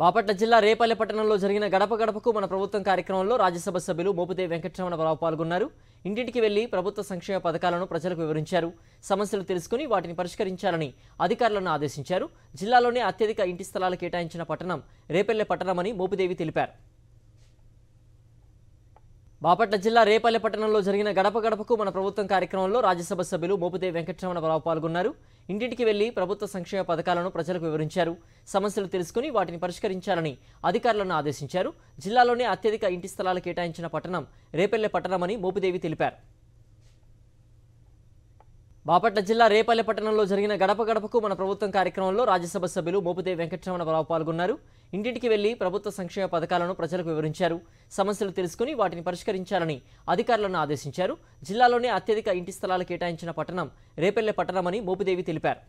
బాపట్ల జిల్లా రేపల్లె పట్టణంలో జరిగిన గడప గడపకు మన ప్రభుత్వం కార్యక్రమంలో రాజ్యసభ సభ్యులు మోపుదేవి వెంకటరమణరావు పాల్గొన్నారు ఇంటింటికి వెళ్లి ప్రభుత్వ సంక్షేమ పథకాలను ప్రజలకు వివరించారు సమస్యలు తెలుసుకుని వాటిని పరిష్కరించాలని అధికారులను ఆదేశించారు జిల్లాలోనే అత్యధిక ఇంటి స్థలాలు కేటాయించిన పట్టణం రేపల్లె పట్టణమని మోపుదేవి తెలిపారు బాపట్ల జిల్లా రేపల్లె పట్టణంలో జరిగిన గడప గడపకు మన ప్రభుత్వం కార్యక్రమంలో రాజ్యసభ సభ్యులు మోపుదేవి వెంకటరమణరావు పాల్గొన్నారు ఇంటింటికి వెళ్లి ప్రభుత్వ సంక్షేమ పథకాలను ప్రజలకు వివరించారు సమస్యలు తెలుసుకుని వాటిని పరిష్కరించాలని అధికారులను ఆదేశించారు జిల్లాలోనే అత్యధిక ఇంటి స్థలాలు కేటాయించిన పట్టణం రేపల్లె పట్టణమని మోపుదేవి తెలిపారు బాపట్ల జిల్లా రేపల్లె పట్టణంలో జరిగిన గడప గడపకు మన ప్రభుత్వం కార్యక్రమంలో రాజ్యసభ సభ్యులు మోపుదేవి వెంకటరమణరావు పాల్గొన్నారు ఇంటింటికి వెళ్లి ప్రభుత్వ సంక్షేమ పథకాలను ప్రజలకు వివరించారు సమస్యలు తెలుసుకుని వాటిని పరిష్కరించాలని అధికారులను ఆదేశించారు జిల్లాలోనే అత్యధిక ఇంటి స్థలాలు కేటాయించిన పట్టణం రేపల్లె పట్టణమని మోపుదేవి తెలిపారు